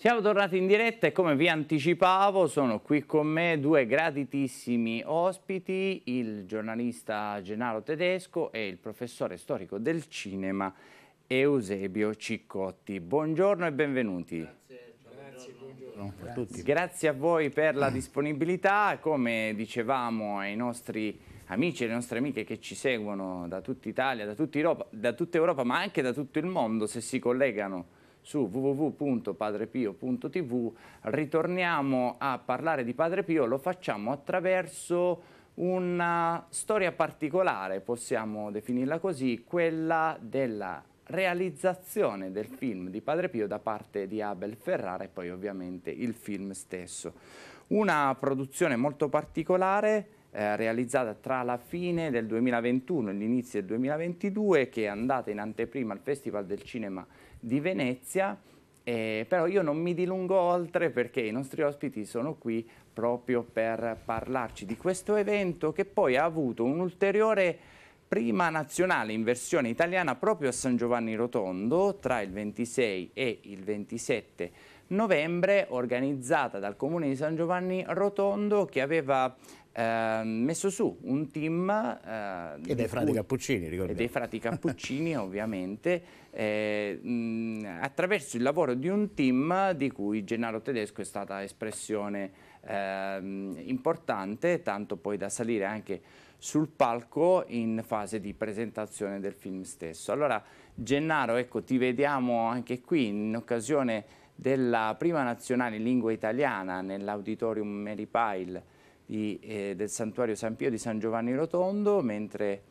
Siamo tornati in diretta e come vi anticipavo sono qui con me due graditissimi ospiti, il giornalista Gennaro Tedesco e il professore storico del cinema Eusebio Ciccotti. Buongiorno e benvenuti. Grazie. Grazie, buongiorno. Grazie. A Grazie a voi per la disponibilità, come dicevamo ai nostri amici e alle nostre amiche che ci seguono da tutta Italia, da tutta Europa, da tutta Europa ma anche da tutto il mondo se si collegano su www.padrepio.tv, ritorniamo a parlare di Padre Pio, lo facciamo attraverso una storia particolare, possiamo definirla così, quella della realizzazione del film di Padre Pio da parte di Abel Ferrara e poi ovviamente il film stesso. Una produzione molto particolare eh, realizzata tra la fine del 2021 e l'inizio del 2022 che è andata in anteprima al Festival del Cinema di Venezia, eh, però io non mi dilungo oltre perché i nostri ospiti sono qui proprio per parlarci di questo evento che poi ha avuto un'ulteriore prima nazionale in versione italiana proprio a San Giovanni Rotondo tra il 26 e il 27 novembre organizzata dal comune di San Giovanni Rotondo che aveva Ehm, messo su un team... Eh, e dei Frati Cappuccini, ricordiamo. E dei Frati Cappuccini, ovviamente, eh, mh, attraverso il lavoro di un team di cui Gennaro Tedesco è stata espressione ehm, importante, tanto poi da salire anche sul palco in fase di presentazione del film stesso. Allora, Gennaro, ecco, ti vediamo anche qui in occasione della prima nazionale lingua italiana nell'auditorium Mary Pyle di, eh, del santuario San Pio di San Giovanni Rotondo, mentre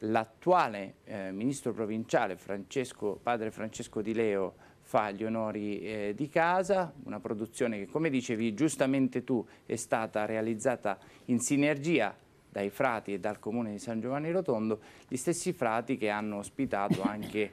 l'attuale eh, ministro provinciale Francesco, padre Francesco Di Leo fa gli onori eh, di casa, una produzione che come dicevi giustamente tu è stata realizzata in sinergia dai frati e dal comune di San Giovanni Rotondo, gli stessi frati che hanno ospitato anche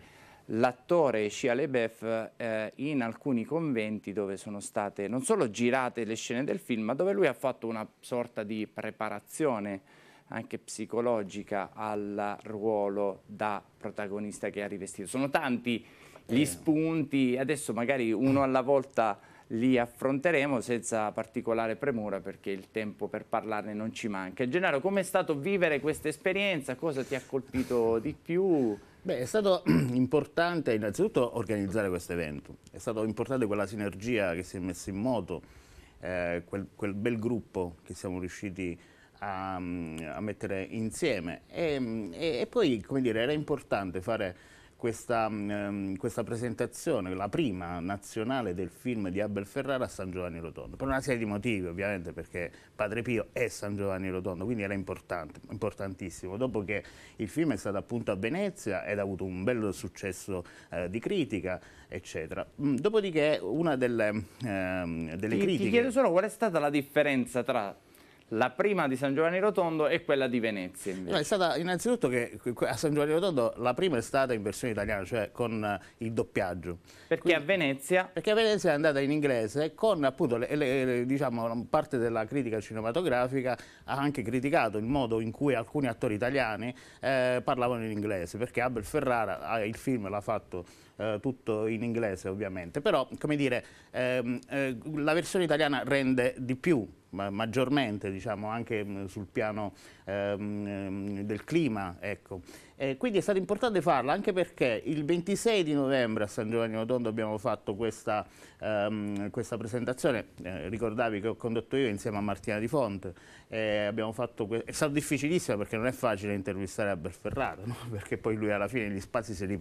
l'attore Shia Lebef eh, in alcuni conventi dove sono state non solo girate le scene del film, ma dove lui ha fatto una sorta di preparazione anche psicologica al ruolo da protagonista che ha rivestito. Sono tanti gli eh. spunti, adesso magari uno alla volta li affronteremo senza particolare premura perché il tempo per parlarne non ci manca. Gennaro, com'è stato vivere questa esperienza? Cosa ti ha colpito di più? Beh, è stato importante innanzitutto organizzare questo evento, è stata importante quella sinergia che si è messa in moto, eh, quel, quel, bel gruppo che siamo riusciti a, mm, a mettere insieme e, mm, e, e poi, come dire, era importante fare questa, um, questa, presentazione, la prima nazionale del film di Abel Ferrara a San Giovanni Rotondo, per una serie di motivi ovviamente perché Padre Pio è San Giovanni Rotondo, quindi era importante, importantissimo, dopo che il film è stato appunto a Venezia ed ha avuto un bel successo eh, di critica, eccetera. Mm, dopodiché una delle, ehm, delle ti, critiche... Ti chiedo solo qual è stata la differenza tra la prima di San Giovanni Rotondo e quella di Venezia. No, è stata innanzitutto che a San Giovanni Rotondo la prima è stata in versione italiana, cioè con eh, il doppiaggio. Perché Quindi, a Venezia? Perché a Venezia è andata in inglese con appunto le, le, le, diciamo, parte della critica cinematografica ha anche criticato il modo in cui alcuni attori italiani eh, parlavano in inglese, perché Abel Ferrara eh, il film l'ha fatto eh, tutto in inglese ovviamente, però come dire, ehm, eh, la versione italiana rende di più maggiormente diciamo, anche mm, sul piano ehm, del clima. Ecco. Eh, quindi è stato importante farla anche perché il 26 di novembre a San Giovanni Rotondo abbiamo fatto questa, ehm, questa presentazione, eh, ricordavi che ho condotto io insieme a Martina Di Fonte, eh, è stato difficilissimo perché non è facile intervistare Albert Ferrara, no? perché poi lui alla fine gli spazi si riprende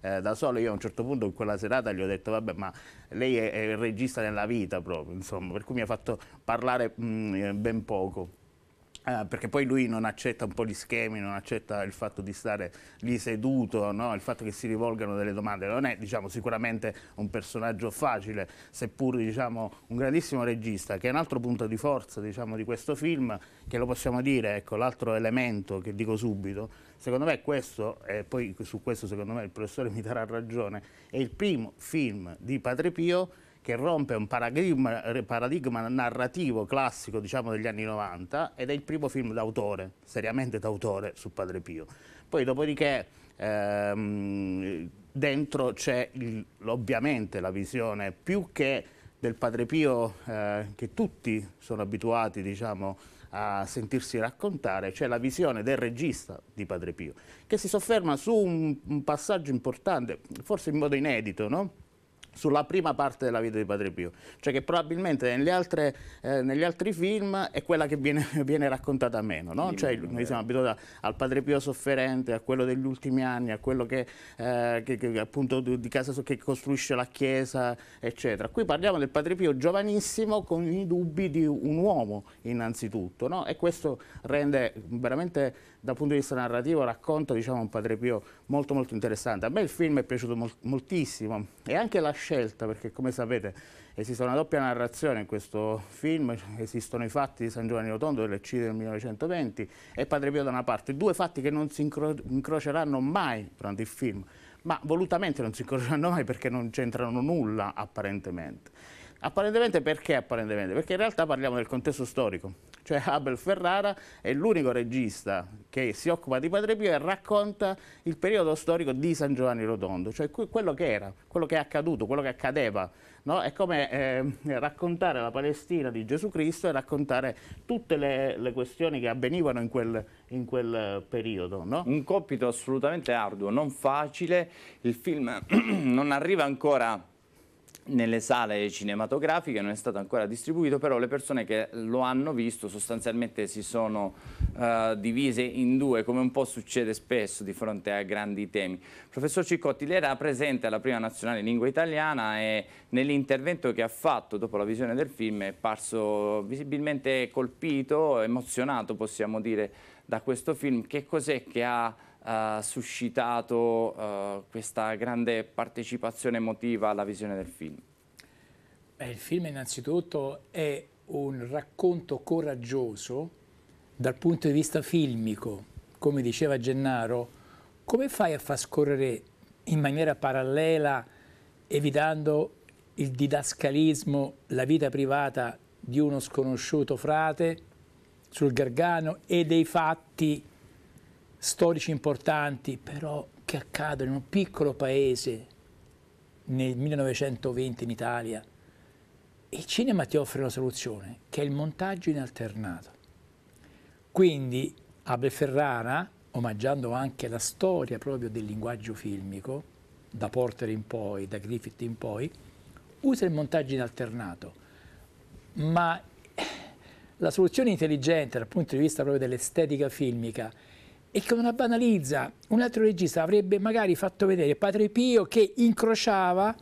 prende eh, da solo, io a un certo punto in quella serata gli ho detto vabbè ma lei è, è il regista della vita proprio, insomma, per cui mi ha fatto parlare mh, mm, eh, ben poco. Eh, perché poi lui non accetta un po' gli schemi, non accetta il fatto di stare lì seduto, no? il fatto che si rivolgano delle domande. Non è diciamo, sicuramente un personaggio facile, seppur diciamo, un grandissimo regista, che è un altro punto di forza diciamo, di questo film, che lo possiamo dire, ecco, l'altro elemento che dico subito, secondo me questo, e poi su questo secondo me il professore mi darà ragione, è il primo film di Padre Pio che rompe un paradigma, paradigma narrativo classico diciamo, degli anni 90 ed è il primo film d'autore, seriamente d'autore, su Padre Pio. Poi dopodiché ehm, dentro c'è ovviamente la visione più che del Padre Pio eh, che tutti sono abituati diciamo, a sentirsi raccontare, c'è la visione del regista di Padre Pio, che si sofferma su un, un passaggio importante, forse in modo inedito, no? sulla prima parte della vita di Padre Pio, cioè che probabilmente altre, eh, negli altri film è quella che viene, viene raccontata meno, no? cioè, noi siamo abituati al Padre Pio sofferente, a quello degli ultimi anni, a quello che, eh, che, che appunto di casa che costruisce la chiesa, eccetera. Qui parliamo del Padre Pio giovanissimo con i dubbi di un uomo innanzitutto no? e questo rende veramente dal punto di vista narrativo racconta diciamo, un Padre Pio molto molto interessante. A me il film è piaciuto mol moltissimo e anche la scelta, perché come sapete esiste una doppia narrazione in questo film, esistono i fatti di San Giovanni Rotondo dell'Eccidio del 1920 e Padre Pio da una parte, due fatti che non si incro incroceranno mai durante il film, ma volutamente non si incroceranno mai perché non c'entrano nulla apparentemente. Apparentemente perché apparentemente? Perché in realtà parliamo del contesto storico cioè Abel Ferrara è l'unico regista che si occupa di Padre Pio e racconta il periodo storico di San Giovanni Rotondo, cioè quello che era, quello che è accaduto, quello che accadeva. No? È come eh, raccontare la Palestina di Gesù Cristo e raccontare tutte le, le questioni che avvenivano in quel, in quel periodo. No? Un compito assolutamente arduo, non facile, il film non arriva ancora nelle sale cinematografiche, non è stato ancora distribuito, però le persone che lo hanno visto sostanzialmente si sono uh, divise in due, come un po' succede spesso di fronte a grandi temi. professor Ciccotti, lei era presente alla prima nazionale in lingua italiana e nell'intervento che ha fatto dopo la visione del film è parso visibilmente colpito, emozionato possiamo dire da questo film. Che cos'è che ha eh, suscitato eh, questa grande partecipazione emotiva alla visione del film? Beh, il film innanzitutto è un racconto coraggioso dal punto di vista filmico, come diceva Gennaro, come fai a far scorrere in maniera parallela, evitando il didascalismo, la vita privata di uno sconosciuto frate sul Gargano e dei fatti storici importanti, però che accadono in un piccolo paese nel 1920 in Italia, il cinema ti offre una soluzione, che è il montaggio in alternato. Quindi Abel Ferrara, omaggiando anche la storia proprio del linguaggio filmico, da Porter in poi, da Griffith in poi, usa il montaggio in alternato, ma la soluzione intelligente dal punto di vista proprio dell'estetica filmica e che non la banalizza. Un altro regista avrebbe magari fatto vedere Padre Pio che incrociava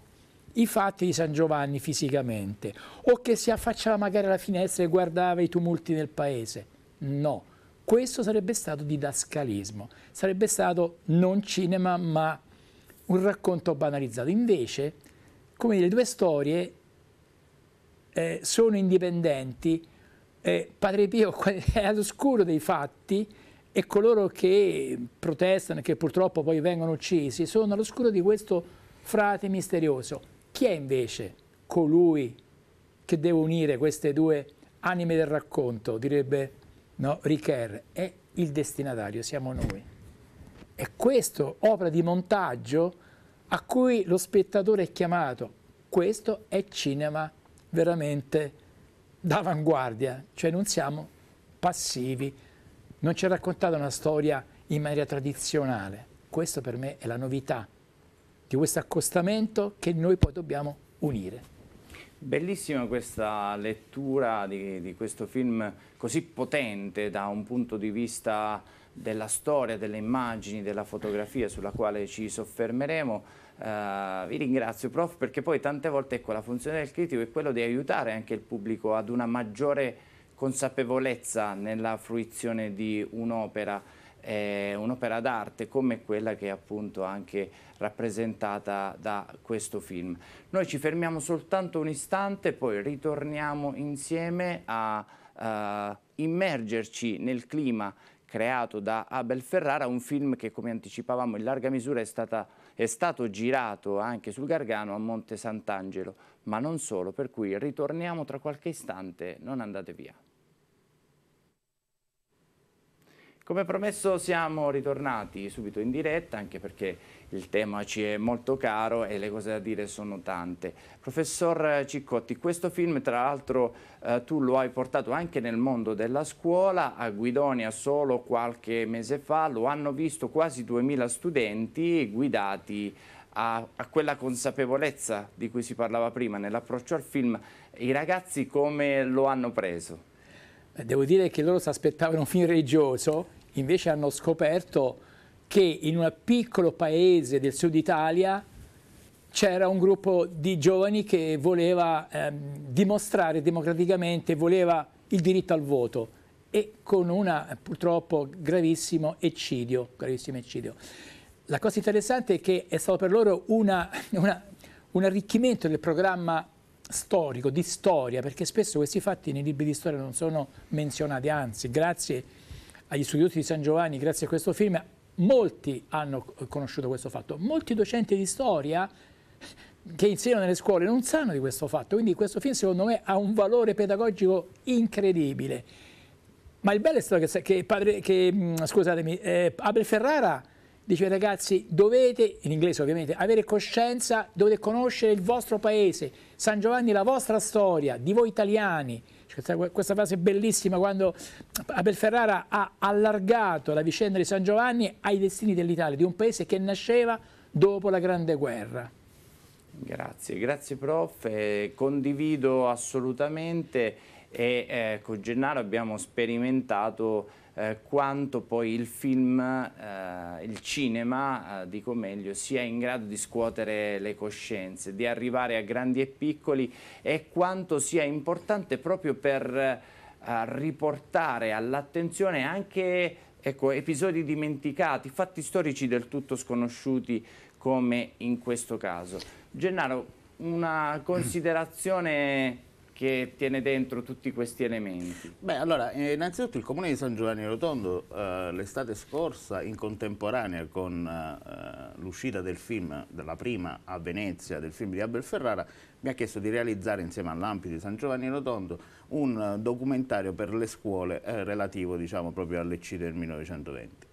i fatti di San Giovanni fisicamente o che si affacciava magari alla finestra e guardava i tumulti nel paese. No, questo sarebbe stato didascalismo, sarebbe stato non cinema ma un racconto banalizzato. Invece, come dire, le due storie eh, sono indipendenti, eh, Padre Pio è all'oscuro dei fatti e coloro che protestano e che purtroppo poi vengono uccisi sono all'oscuro di questo frate misterioso. Chi è invece colui che deve unire queste due anime del racconto, direbbe no, Ricker? È il destinatario, siamo noi. È questa opera di montaggio a cui lo spettatore è chiamato. Questo è cinema veramente d'avanguardia, cioè non siamo passivi non ci ha raccontato una storia in maniera tradizionale. Questo per me è la novità di questo accostamento che noi poi dobbiamo unire. Bellissima questa lettura di, di, questo film così potente da un punto di vista della storia, delle immagini, della fotografia sulla quale ci soffermeremo. Uh, vi ringrazio prof perché poi tante volte ecco, la funzione del critico è quella di aiutare anche il pubblico ad una maggiore consapevolezza nella fruizione di un'opera, eh, un'opera d'arte come quella che è appunto anche rappresentata da questo film. Noi ci fermiamo soltanto un istante, poi ritorniamo insieme a eh, immergerci nel clima creato da Abel Ferrara, un film che come anticipavamo in larga misura è, stata, è, stato girato anche sul Gargano a Monte Sant'Angelo, ma non solo, per cui ritorniamo tra qualche istante, non andate via. Come promesso siamo ritornati subito in diretta anche perché il tema ci è molto caro e le cose da dire sono tante. Professor Ciccotti, questo film tra l'altro eh, tu lo hai portato anche nel mondo della scuola, a Guidonia solo qualche mese fa, lo hanno visto quasi 2000 studenti guidati a, a quella consapevolezza di cui si parlava prima nell'approccio al film. I ragazzi come lo hanno preso? Devo dire che loro si aspettavano un film religioso, invece hanno scoperto che in un piccolo paese del sud Italia c'era un gruppo di giovani che voleva eh, dimostrare democraticamente, voleva il diritto al voto e con un purtroppo gravissimo eccidio, gravissimo eccidio. La cosa interessante è che è stato per loro una, una, un arricchimento del programma storico, di storia, perché spesso questi fatti nei libri di storia non sono menzionati, anzi grazie agli studiosi di San Giovanni, grazie a questo film, molti hanno conosciuto questo fatto. Molti docenti di storia che insegnano nelle scuole non sanno di questo fatto, quindi questo film secondo me ha un valore pedagogico incredibile. Ma il bello è stato che, che, padre, che mm, scusatemi, eh, Abel Ferrara dice ragazzi dovete, in inglese ovviamente, avere coscienza, dovete conoscere il vostro paese, San Giovanni la vostra storia, di voi italiani, questa frase bellissima quando Abel Ferrara ha allargato la vicenda di San Giovanni ai destini dell'Italia, di un paese che nasceva dopo la Grande Guerra. Grazie, grazie prof, eh, condivido assolutamente e eh, con Gennaro abbiamo sperimentato eh, quanto poi il film, eh, il cinema, eh, dico meglio, sia in grado di scuotere le coscienze, di arrivare a grandi e piccoli e quanto sia importante proprio per eh, riportare all'attenzione anche ecco, episodi dimenticati, fatti storici del tutto sconosciuti come in questo caso. Gennaro, una considerazione che tiene dentro tutti questi elementi? Beh, allora, eh, innanzitutto il Comune di San Giovanni Rotondo eh, l'estate scorsa, in contemporanea con eh, l'uscita del film, della prima a Venezia, del film di Abel Ferrara, mi ha chiesto di realizzare insieme all'Ampi di San Giovanni Rotondo un eh, documentario per le scuole eh, relativo diciamo, proprio all'EC del 1920.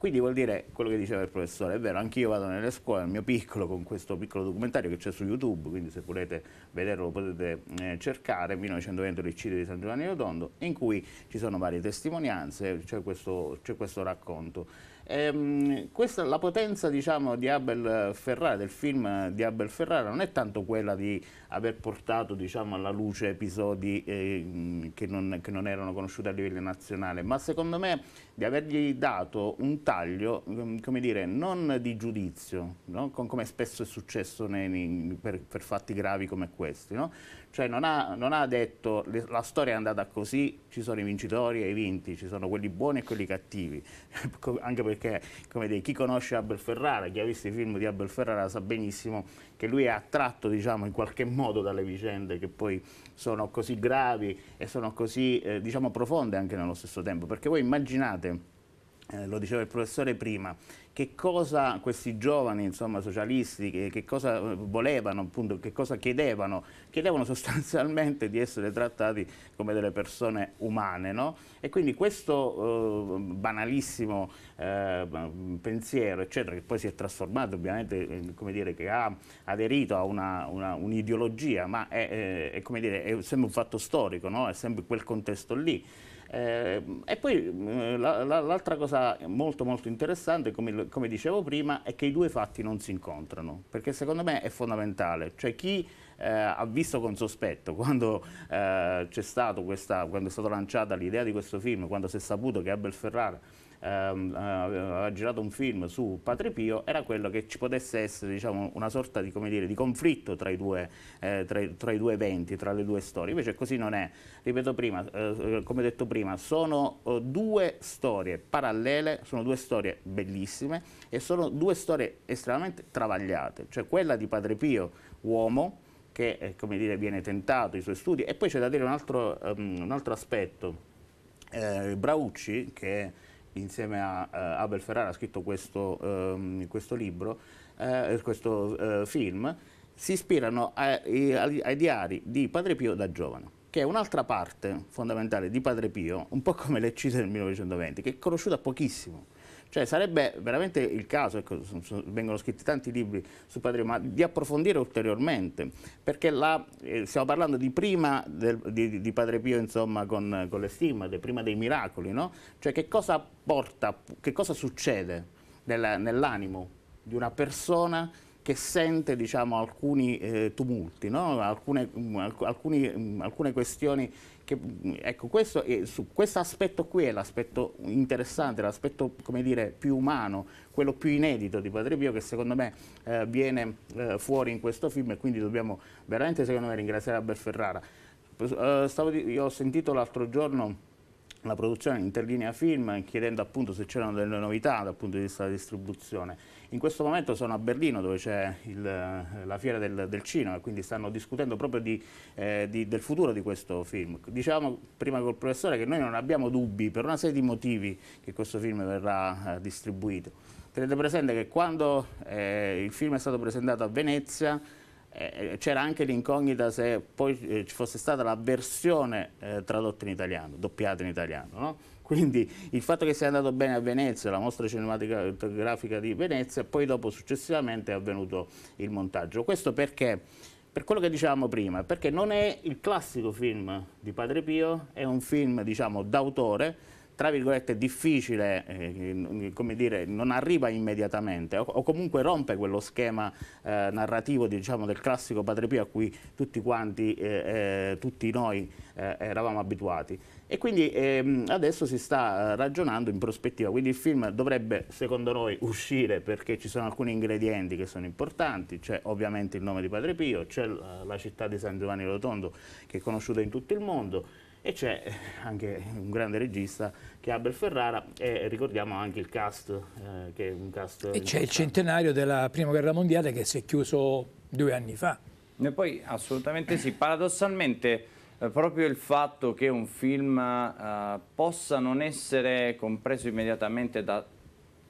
Quindi vuol dire quello che diceva il professore, è vero, anch'io vado nelle scuole, al mio piccolo, con questo piccolo documentario che c'è su YouTube, quindi se volete vederlo potete eh, cercare, 1920 l'iccidio di San Giovanni Rotondo, in cui ci sono varie testimonianze, c'è questo, questo racconto. Ehm, questa, la potenza diciamo, di Abel Ferrara, del film di Abel Ferrara, non è tanto quella di aver portato diciamo, alla luce episodi eh, che, non, che, non, erano conosciuti a livello nazionale, ma secondo me di avergli dato un taglio, ehm, come dire, non di giudizio, no? Con, come spesso è successo nei, per, per, fatti gravi come questi. No? Cioè non ha, non ha detto le, la storia è andata così, ci sono i vincitori e i vinti, ci sono quelli buoni e quelli cattivi, anche perché perché dire, chi conosce Abel Ferrara, chi ha visto i film di Abel Ferrara sa benissimo che lui è attratto diciamo, in qualche modo dalle vicende che poi sono così gravi e sono così eh, diciamo, profonde anche nello stesso tempo, perché voi immaginate eh, lo diceva il professore prima, che cosa questi giovani insomma, socialisti, che, che, cosa eh, volevano, appunto, che cosa chiedevano? Chiedevano sostanzialmente di essere trattati come delle persone umane. No? E quindi questo eh, banalissimo eh, pensiero, eccetera, che poi si è trasformato ovviamente, come dire, che ha aderito a un'ideologia, ma è, eh, è, è, dire, è, sempre un fatto storico, no? è sempre quel contesto lì. Eh, e poi mm, l'altra cosa molto molto interessante, come, come, dicevo prima, è che i due fatti non si incontrano, perché secondo me è fondamentale, cioè chi eh, ha visto con sospetto quando, eh, questa, quando è stata lanciata l'idea di questo film, quando si è saputo che Abel Ferrara ehm, aveva girato un film su Padre Pio era quello che ci potesse essere diciamo, una sorta di, dire, di, conflitto tra i, due, eh, tra, tra i due eventi, tra le due storie. Invece così non è. Ripeto prima, eh, come detto prima, sono eh, due storie parallele, sono due storie bellissime e sono due storie estremamente travagliate. Cioè quella di Padre Pio, uomo, che eh, dire, viene tentato, i suoi studi. E poi c'è da dire un altro, um, un altro aspetto. Eh, Braucci, che è insieme a uh, Abel Ferrara ha scritto questo, um, questo libro, uh, questo uh, film, si ispirano ai, ai, ai, diari di Padre Pio da giovane, che è un'altra parte fondamentale di Padre Pio, un po' come l'Eccise del 1920, che è conosciuta pochissimo cioè sarebbe veramente il caso, ecco, vengono scritti tanti libri su Padre ma di approfondire ulteriormente, perché la, eh, stiamo parlando di prima del, di, di, Padre Pio insomma, con, con le stimmate, prima dei miracoli, no? Cioè che cosa porta, che cosa succede nell'animo di una persona che sente diciamo, alcuni eh, tumulti, no? alcune, mm, alc alcuni, mm, alcune, questioni. Che, mm, ecco, questo è, su questo aspetto qui è l'aspetto interessante, l'aspetto più umano, quello più inedito di Padre Pio che secondo me eh, viene eh, fuori in questo film e quindi dobbiamo veramente secondo me ringraziare Abel Ferrara. Eh, di, io ho sentito l'altro giorno la produzione Interlinea Film chiedendo appunto se c'erano delle novità dal punto di vista della distribuzione in questo momento sono a Berlino dove c'è la fiera del, del, cinema e quindi stanno discutendo proprio di, eh, di, del futuro di questo film. Dicevamo prima col professore che noi non abbiamo dubbi per una serie di motivi che questo film verrà eh, distribuito. Tenete presente che quando eh, il film è stato presentato a Venezia eh, c'era anche l'incognita se poi eh, ci fosse stata la versione eh, tradotta in italiano, doppiata in italiano. No? Quindi il fatto che sia andato bene a Venezia, la mostra cinematografica di Venezia, poi dopo successivamente è avvenuto il montaggio. Questo perché? Per quello che dicevamo prima, perché non è il classico film di Padre Pio, è un film diciamo d'autore, tra virgolette difficile, eh, come dire, non arriva immediatamente o, o comunque rompe quello schema eh, narrativo diciamo, del classico Padre Pio a cui tutti quanti, eh, eh tutti noi eh, eravamo abituati. E quindi ehm, adesso si sta eh, ragionando in prospettiva, quindi il film dovrebbe secondo noi uscire perché ci sono alcuni ingredienti che sono importanti, c'è ovviamente il nome di Padre Pio, c'è la città di San Giovanni Rotondo che è conosciuta in tutto il mondo, e c'è anche un grande regista che è Abel Ferrara e ricordiamo anche il cast eh, che è un cast e c'è il centenario della prima guerra mondiale che si è chiuso due anni fa e poi assolutamente sì paradossalmente eh, proprio il fatto che un film eh, possa non essere compreso immediatamente da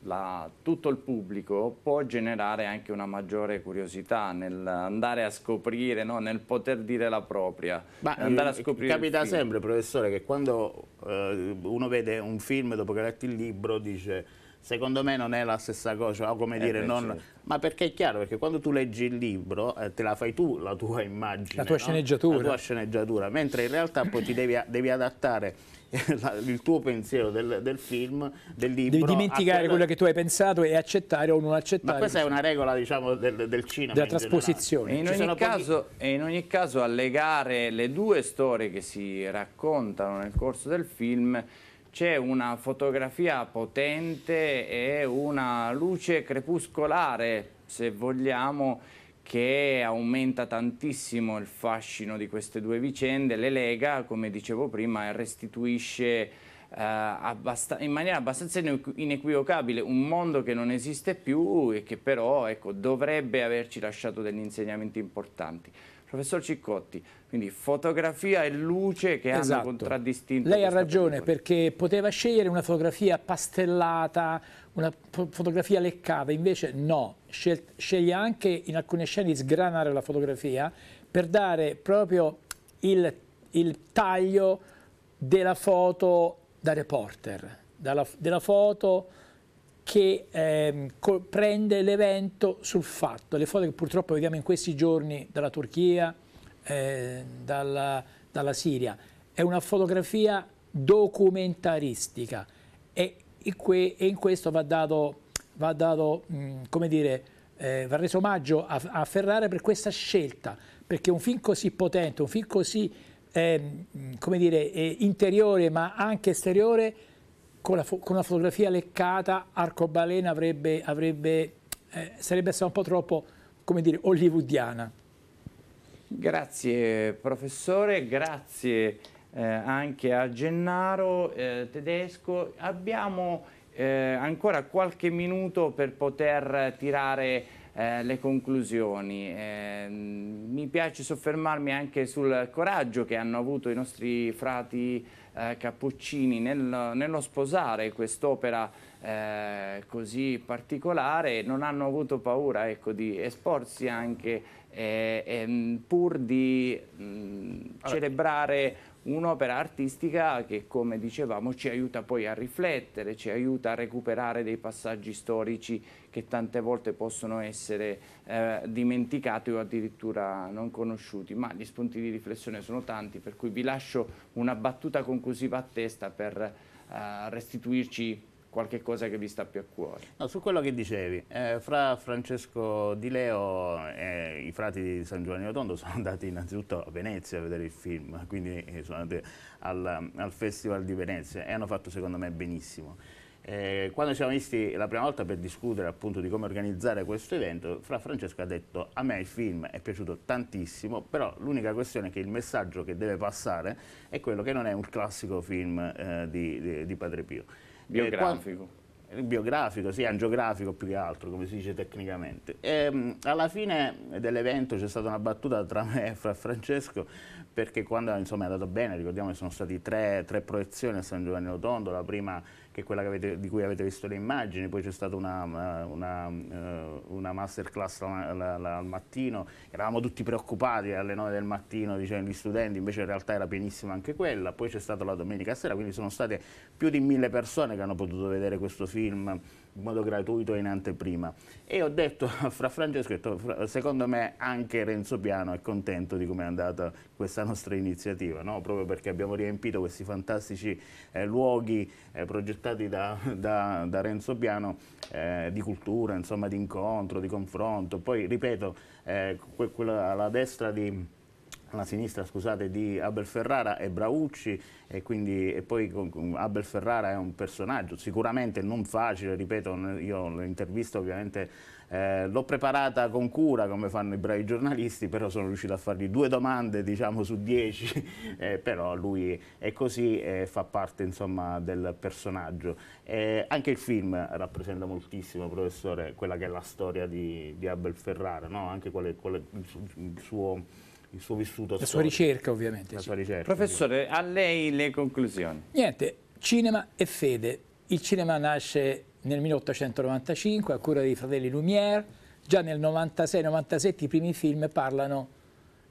la, tutto il pubblico può generare anche una maggiore curiosità nell'andare a scoprire, no? nel poter dire la propria. Ma eh, capita sempre, professore, che quando eh, uno vede un film dopo che ha letto il libro dice secondo me non è la stessa cosa, cioè, come eh, dire, non... Certo. ma perché è chiaro, perché quando tu leggi il libro eh, te la fai tu la tua immagine, la tua, no? sceneggiatura. La tua sceneggiatura, mentre in realtà poi ti devi, devi adattare eh, il tuo pensiero del, del, film, del libro. Devi dimenticare quello... quello che tu hai pensato e accettare o non accettare. Ma questa è una regola diciamo, del, del cinema. Della trasposizione. in ogni caso, pochi... in ogni caso allegare le due storie che si raccontano nel corso del film c'è una fotografia potente e una luce crepuscolare, se vogliamo, che aumenta tantissimo il fascino di queste due vicende, le lega, come dicevo prima, e restituisce eh, in maniera abbastanza inequivocabile un mondo che non esiste più e che però ecco, dovrebbe averci lasciato degli insegnamenti importanti professor Ciccotti, quindi fotografia e luce che esatto. hanno contraddistinto. Lei ha ragione pellicola. perché poteva scegliere una fotografia pastellata, una fotografia leccata, invece no, sceglie anche in alcune scene di sgranare la fotografia per dare proprio il, il taglio della foto da reporter, dalla, della foto che ehm, prende l'evento sul fatto. Le foto che purtroppo vediamo in questi giorni dalla Turchia, eh, dalla, dalla, Siria, è una fotografia documentaristica e in, que e in questo va dato, va dato mh, come dire, eh, va reso omaggio a, a Ferrara per questa scelta, perché un film così potente, un film così eh, come dire, eh, interiore ma anche esteriore con, la con una fotografia leccata Arcobaleno avrebbe, avrebbe, eh, sarebbe stata un po' troppo, come dire, hollywoodiana. Grazie professore, grazie eh, anche a Gennaro eh, Tedesco. Abbiamo eh, ancora qualche minuto per poter tirare eh, le conclusioni. Eh, mi piace soffermarmi anche sul coraggio che hanno avuto i nostri frati eh, cappuccini nel, nello sposare quest'opera eh, così particolare, non hanno avuto paura ecco, di esporsi anche eh, mm, pur di mh, mm, celebrare un'opera artistica che come dicevamo ci aiuta poi a riflettere, ci aiuta a recuperare dei passaggi storici che tante volte possono essere eh, dimenticati o addirittura non conosciuti, ma gli spunti di riflessione sono tanti, per cui vi lascio una battuta conclusiva a testa per eh, restituirci qualche cosa che vi sta più a cuore. No, su quello che dicevi, eh, fra Francesco Di Leo e i frati di San Giovanni Rotondo sono andati innanzitutto a Venezia a vedere il film, quindi eh, sono andati al, al Festival di Venezia e hanno fatto secondo me benissimo. Eh, quando ci siamo visti la prima volta per discutere appunto di come organizzare questo evento, Fra Francesco ha detto a me il film è piaciuto tantissimo, però l'unica questione è che il messaggio che deve passare è quello che non è un classico film eh, di, di, di Padre Pio. Eh, biografico. Eh, biografico, sì, angiografico più che altro, come si dice tecnicamente. E, ehm, alla fine dell'evento c'è stata una battuta tra me e fra Francesco, perché quando insomma, è andato bene, ricordiamo che sono state tre, tre proiezioni a San Giovanni Rotondo, la prima che è quella avete, di cui avete visto le immagini, poi c'è stata una, eh, una, eh, una masterclass al mattino, eravamo tutti preoccupati alle 9 del mattino, dicendo gli studenti, invece in realtà era pienissima anche quella, poi c'è stata la domenica sera, quindi sono state più di mille persone che hanno potuto vedere questo film in modo gratuito in anteprima. E ho detto a Fra Francesco, detto, secondo me anche Renzo Piano è contento di come è andata questa nostra iniziativa, no? proprio perché abbiamo riempito questi fantastici eh, luoghi eh, progettati da, da, da, Renzo Piano eh, di cultura, insomma, di incontro, di confronto. Poi, ripeto, eh, quella alla destra di la sinistra scusate, di Abel Ferrara è Braucci e, quindi, e poi Abel Ferrara è un personaggio sicuramente non facile, ripeto, io l'intervista ovviamente eh, l'ho preparata con cura come fanno i bravi giornalisti, però sono riuscito a fargli due domande diciamo su dieci, eh, però lui è così e eh, fa parte insomma del personaggio. anche il film rappresenta moltissimo, professore, quella che è la storia di, di Abel Ferrara, no? anche quale, quale, il suo il suo vissuto La storico. sua ricerca ovviamente. La sì. sua ricerca, Professore, sì. a lei le conclusioni. Niente, cinema e fede. Il cinema nasce nel 1895 a cura dei fratelli Lumière, già nel 96-97 i primi film parlano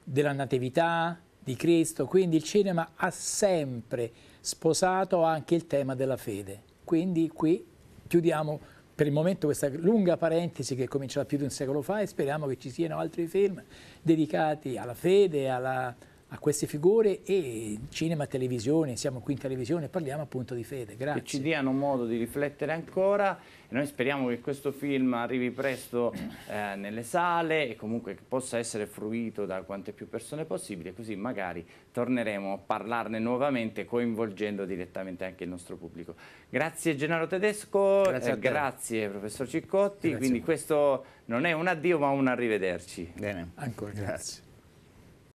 della natività, di Cristo, quindi il cinema ha sempre sposato anche il tema della fede. Quindi qui chiudiamo per il momento questa lunga parentesi che cominciava più di un secolo fa e speriamo che ci siano altri film dedicati alla fede, alla a queste figure e cinema, televisione, siamo qui in televisione, e parliamo appunto di fede, grazie. Che ci diano modo di riflettere ancora e noi speriamo che questo film arrivi presto eh, nelle sale e comunque possa essere fruito da quante più persone possibile, così magari torneremo a parlarne nuovamente coinvolgendo direttamente anche il nostro pubblico. Grazie Gennaro Tedesco, grazie, eh, grazie professor Ciccotti, grazie quindi questo non è un addio ma un arrivederci. Bene, ancora grazie. grazie.